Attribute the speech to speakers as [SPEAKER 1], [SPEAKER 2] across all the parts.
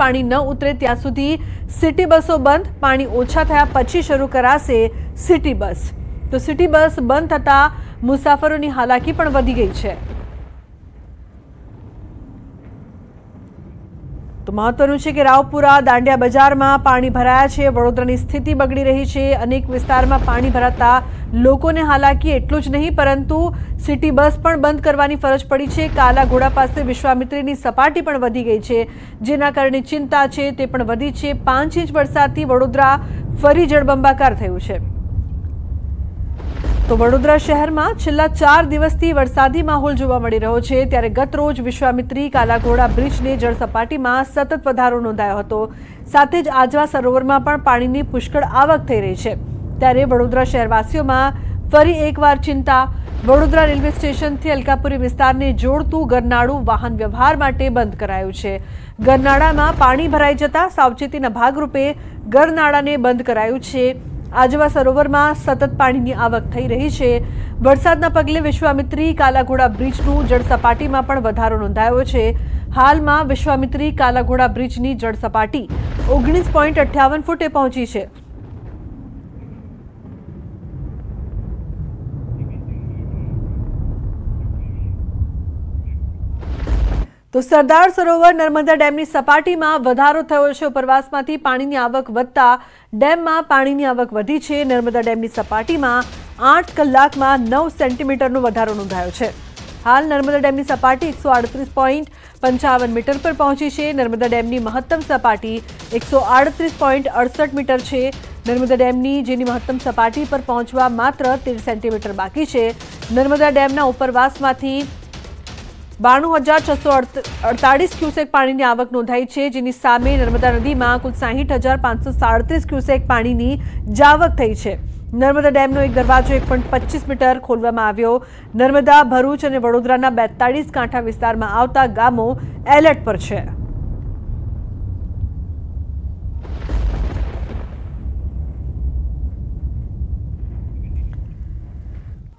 [SPEAKER 1] પાણી ન ઉતરે ત્યાં સુધી સિટી બસો બંધ પાણી ઓછા થયા પછી શરૂ કરાશે સિટી બસ તો સિટી બસ બંધ થતાં મુસાફરોની હાલાકી પણ વધી ગઈ છે તમાતો છે કે રાવપુરા ડાંડિયા બજારમાં પાણી ભરાયા છે વરોદરાની સ્થિતિ બગડી રહી છે અનેક વિસ્તારમાં પાણી ભરાતા લોકોએ હાલાકી એટલું જ નહીં પરંતુ સિટી બસ પણ બંધ કરવાની ફરજ પડી છે કાલા ઘોડા પાસે વિશ્વમિત્રીની સપાટી પણ વધી ગઈ છે જેના કારણે ચિંતા છે તે પણ વધી છે 5 ઇંચ વરસાદથી વરોદરા ફરી જળબંબાકાર થયો છે તો વડોદરા શહેરમાં છેલ્લા ચાર દિવસથી વરસાદી માહોલ જોવા મળી રહ્યો છે ત્યારે ગત રોજ વિશ્વામિત્રી કાલાઘોડા બ્રિજને જળસપાટીમાં સતત વધારો નોંધાયો હતો સાથે જ આજવા સરોવરમાં પણ પાણીની પુષ્કળ આવક થઈ રહી છે ત્યારે વડોદરા શહેરવાસીઓમાં ફરી એકવાર ચિંતા વડોદરા રેલવે સ્ટેશનથી અલકાપુરી વિસ્તારને જોડતું ગરનાળું વાહન વ્યવહાર માટે બંધ કરાયું છે ગરનાળામાં પાણી ભરાઈ જતાં સાવચેતીના ભાગરૂપે ગરનાળાને બંધ કરાયું છે આજવા સરોવરમાં સતત પાણીની આવક થઈ રહી છે વરસાદના પગલે વિશ્વામિત્રી કાલાઘોડા બ્રિજનું જળસપાટીમાં પણ વધારો નોંધાયો છે હાલમાં વિશ્વામિત્રી કાલાઘોડા બ્રિજની જળસપાટી ઓગણીસ પોઈન્ટ અઠ્યાવન ફૂટે પહોંચી છે તો સરદાર સરોવર નર્મદા ડેમની સપાટીમાં વધારો થયો છે ઉપરવાસમાંથી પાણીની આવક વધતા ડેમમાં પાણીની આવક વધી છે નર્મદા ડેમની સપાટીમાં આઠ કલાકમાં નવ સેન્ટીમીટરનો વધારો નોંધાયો છે હાલ નર્મદા ડેમની સપાટી એકસો આડત્રીસ પોઈન્ટ પંચાવન મીટર પર પહોંચી છે નર્મદા ડેમની મહત્તમ સપાટી એકસો આડત્રીસ પોઈન્ટ અડસઠ મીટર છે નર્મદા ડેમની જેની મહત્તમ સપાટી પર પહોંચવા માત્ર તેર સેન્ટીમીટર બાકી છે નર્મદા ડેમના ઉપરવાસમાંથી બાણું હજાર છસો અડતાળીસ ક્યુસેક પાણીની આવક નોંધાઈ છે જેની સામે નર્મદા નદીમાં કુલ સાહીઠ હજાર પાંચસો સાડત્રીસ ક્યુસેક પાણીની જાવક થઈ છે નર્મદા ડેમનો એક દરવાજો એક પોઈન્ટ પચીસ મીટર ખોલવામાં આવ્યો નર્મદા ભરૂચ અને વડોદરાના બેતાળીસ કાંઠા વિસ્તારમાં આવતા ગામો એલર્ટ પર છે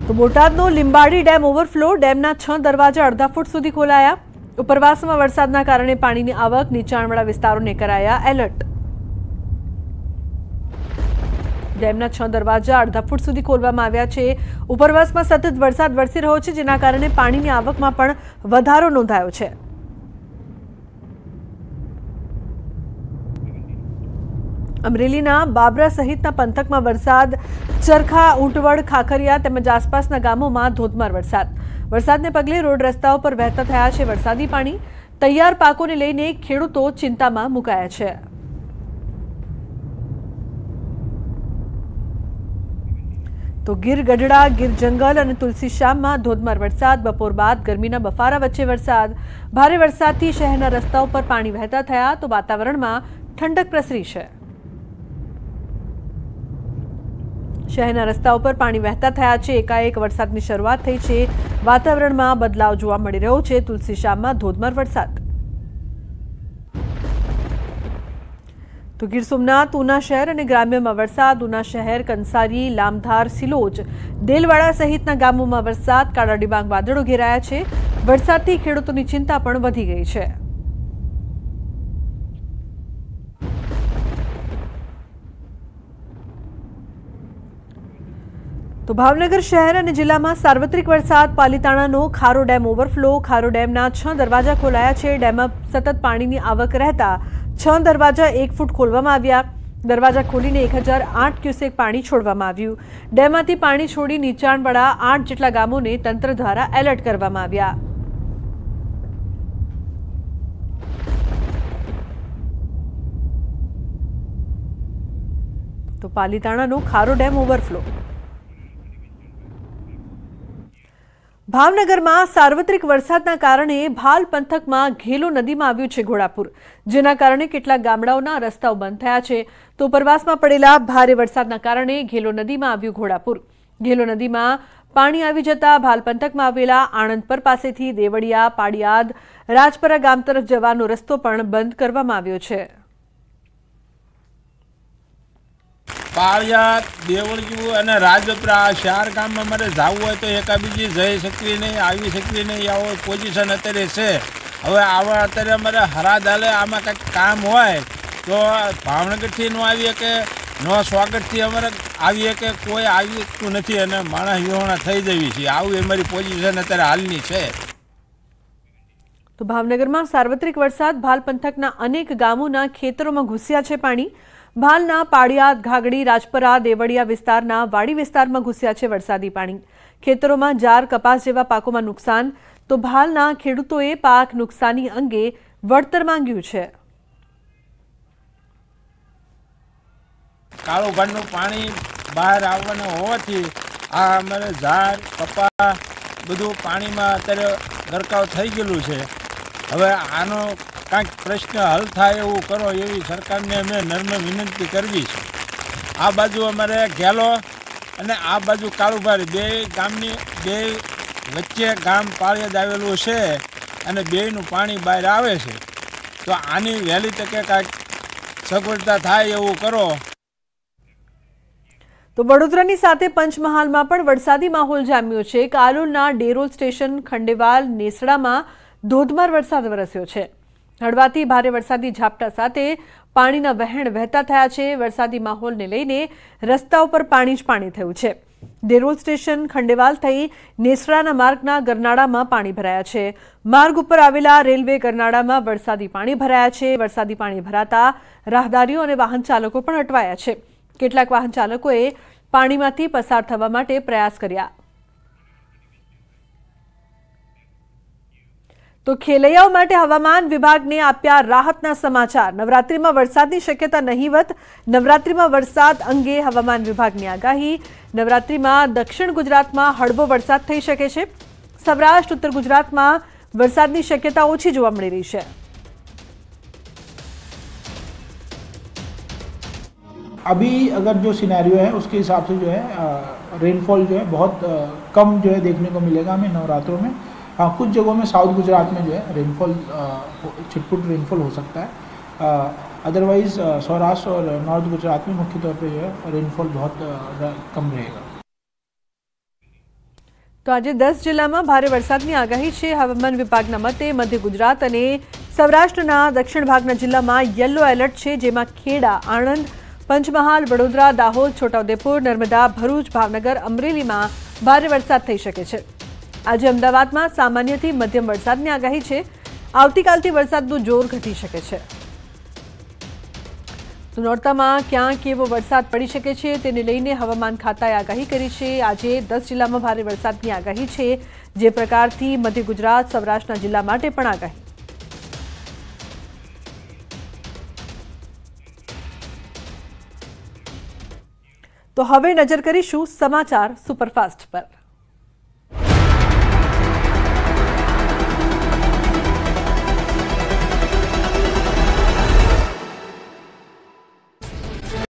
[SPEAKER 1] તો બોટાદનો લીંબાડી ડેમ ઓવરફ્લો ડેમના છ દરવાજા અડધા ફૂટ સુધી ખોલાયા ઉપરવાસમાં વરસાદના કારણે પાણીની આવક નીચાણવાળા વિસ્તારોને કરાયા એલર્ટ ડેમના છ દરવાજા અડધા ફૂટ સુધી ખોલવામાં આવ્યા છે ઉપરવાસમાં સતત વરસાદ વરસી રહ્યો છે જેના કારણે પાણીની આવકમાં પણ વધારો નોંધાયો છે અમરેલીના બાબરા સહિતના પંથકમાં વરસાદ ચરખા ઊંટવડ ખાખરિયા તેમજ આસપાસના ગામોમાં ધોધમાર વરસાદ વરસાદને પગલે રોડ રસ્તાઓ પર વહેતા થયા છે વરસાદી પાણી તૈયાર પાકોને લઈને ખેડૂતો ચિંતામાં મુકાયા છે તો ગીર ગઢડા ગીર જંગલ અને તુલસી શ્યામમાં ધોધમાર વરસાદ બપોર બાદ ગરમીના બફારા વચ્ચે વરસાદ ભારે વરસાદથી શહેરના રસ્તાઓ પર પાણી વહેતા થયા તો વાતાવરણમાં ઠંડક પ્રસરી છે શહેરના રસ્તા ઉપર પાણી વહેતા થયા છે એકાએક વરસાદની શરૂઆત થઈ છે વાતાવરણમાં બદલાવ જોવા મળી રહ્યો છે તુલસી તુલસીશ્યામમાં ધોધમાર વરસાદ તો ગીર સોમનાથ ઉના શહેર અને ગ્રામ્યમાં વરસાદ ઉના શહેર કંસારી લામધાર સિલોજ દેલવાડા સહિતના ગામોમાં વરસાદ કાળા ડિબાંગ વાદળો ઘેરાયા છે વરસાદથી ખેડૂતોની ચિંતા પણ વધી ગઈ છે તો ભાવનગર શહેર અને જિલ્લામાં સાર્વત્રિક વરસાદ પાલીતાણાનો ખારો ડેમ ઓવરફ્લો ખારો ડેમના છ દરવાજા ખોલાયા છે ડેમમાં સતત પાણીની આવક રહેતા છ દરવાજા એક ફૂટ ખોલવામાં આવ્યા દરવાજા ખોલીને એક હજાર આઠ ક્યુસેક પાણી છોડવામાં આવ્યું ડેમમાંથી પાણી છોડી નીચાણવાળા આઠ જેટલા ગામોને તંત્ર દ્વારા એલર્ટ કરવામાં આવ્યા તો પાલિતાણાનો ખારો ડેમ ઓવરફ્લો ભાવનગરમાં સાર્વત્રિક વરસાદના કારણે ભાલ પંથકમાં ઘેલો નદીમાં આવ્યું છે ઘોડાપુર જેના કારણે કેટલાક ગામડાઓના રસ્તાઓ બંધ થયા છે તો ઉપરવાસમાં પડેલા ભારે વરસાદના કારણે ઘેલો નદીમાં આવ્યું ઘોડાપુર ઘેલો નદીમાં પાણી આવી જતા ભાલ પંથકમાં આવેલા આણંદપર પાસેથી દેવળિયા પાડિયાદ રાજપરા ગામ તરફ જવાનો રસ્તો પણ બંધ કરવામાં આવ્યો છે પાળિયા દેવળિયું અને રાજપરા આ ચાર ગામમાં મારે જવું હોય તો એકાબીજી જઈ શકવી નહીં આવી શકવી નહીં આવો પોઝિશન અત્યારે છે હવે આવા અત્યારે અમારે હરાદાલે આમાં કંઈક કામ હોય તો ભાવનગરથી ન આવીએ કે ન સ્વાગતથી અમારે આવીએ કે કોઈ આવતું નથી અને માણસ વિહોણા થઈ જવી છે આવું એ મારી પોઝિશન અત્યારે હાલની છે તો ભાવનગરમાં સાર્વત્રિક વરસાદ ભાલ પંથકના અનેક ગામોના ખેતરોમાં ઘૂસ્યા છે પાણી ભાલના પાળિયાદ ઘાગડી રાજપરા દેવળિયા વિસ્તારના વાડી વિસ્તારમાં ઘૂસ્યા છે વરસાદી પાણી ખેતરોમાં જાર કપાસ જેવા પાકોમાં નુકસાન તો ભાલના ખેડૂતોએ પાક નુકસાની અંગે વળતર માંગ્યું છે કાળુભાડનું પાણી બહાર આવવાનું હોવાથી આ અમારે ઝાડ કપા બધું પાણીમાં અત્યારે ગરકાવ થઈ ગયેલું છે હવે આનો કાંઈક પ્રશ્ન હલ થાય એવું કરો એવી સરકારને અમે નર્મ વિનંતી કરવી છે આ બાજુ અમારે ઘેલો અને આ બાજુ કાળુભારી બે ગામની બે વચ્ચે ગામ જ આવેલું છે અને બેયનું પાણી બહાર આવે છે તો આની વહેલી તકે કાંઈક સગવડતા થાય એવું કરો તો વડોદરાની સાથે પંચમહાલમાં પણ વરસાદી માહોલ જામ્યો છે કાલોલના ડેરોલ સ્ટેશન ખંડેવાલ નેસડામાં ધોધમાર વરસાદ વરસ્યો છે હળવાથી ભારે વરસાદી ઝાપટા સાથે પાણીના વહેણ વહેતા થયા છે વરસાદી માહોલને લઈને રસ્તા ઉપર પાણી જ પાણી થયું છે દેરોલ સ્ટેશન ખંડેવાલ થઈ નેસરાના માર્ગના ગરનાળામાં પાણી ભરાયા છે માર્ગ ઉપર આવેલા રેલવે ગરનાળામાં વરસાદી પાણી ભરાયા છે વરસાદી પાણી ભરાતા રાહદારીઓ અને વાહન ચાલકો પણ અટવાયા છે કેટલાક વાહન ચાલકોએ પાણીમાંથી પસાર થવા માટે પ્રયાસ કર્યા તો ખેલાયા માટે હવામાન વિભાગને આપ્યા રાહતનો સમાચાર નવરાત્રીમાં વરસાદની શક્યતા નહીંવત નવરાત્રીમાં વરસાદ અંગે હવામાન વિભાગની આગાહી નવરાત્રીમાં દક્ષિણ ગુજરાતમાં હળબો વરસાદ થઈ શકે છે સૌરાષ્ટ્ર ઉત્તર ગુજરાતમાં વરસાદની શક્યતા ઓછી જોવા મળી રહી છે અબી અગર જો સિનારિયો હે ઉસકે હિસાબ સે જો હે રેનફોલ જો હે બહોત કમ જો હે દેખને કો મિલેગા હમે નવ રાતરો મે हाँ कुछ जगहों में साउथ गुजरात में जो है रेनफॉल छिटपुट रेनफॉल हो सकता है अदरवाइज़ सौराष्ट्र और नॉर्थ गुजरात में मुख्य तौर पे जो है रेनफॉल बहुत कम रहेगा તો આજે દસ જિલ્લામાં ભારે વરસાદની આગાહી છે હવામાન વિભાગના મતે મધ્ય ગુજરાત અને સૌરાષ્ટ્રના દક્ષિણ ભાગના જિલ્લામાં યલો એલર્ટ છે જેમાં ખેડા આણંદ પંચમહાલ વડોદરા દાહોદ છોટાઉદેપુર નર્મદા ભરૂચ ભાવનગર અમરેલીમાં ભારે વરસાદ થઈ શકે છે આજે અમદાવાદમાં સામાન્યથી મધ્યમ વરસાદની આગાહી છે આવતીકાલથી વરસાદનું જોર ઘટી શકે છે નોરતામાં ક્યાં કેવો વરસાદ પડી શકે છે તેને લઈને હવામાન ખાતાએ આગાહી કરી છે આજે દસ જિલ્લામાં ભારે વરસાદની આગાહી છે જે પ્રકારથી મધ્ય ગુજરાત સૌરાષ્ટ્રના જિલ્લા માટે પણ આગાહી તો હવે નજર કરીશું સમાચાર સુપરફાસ્ટ પર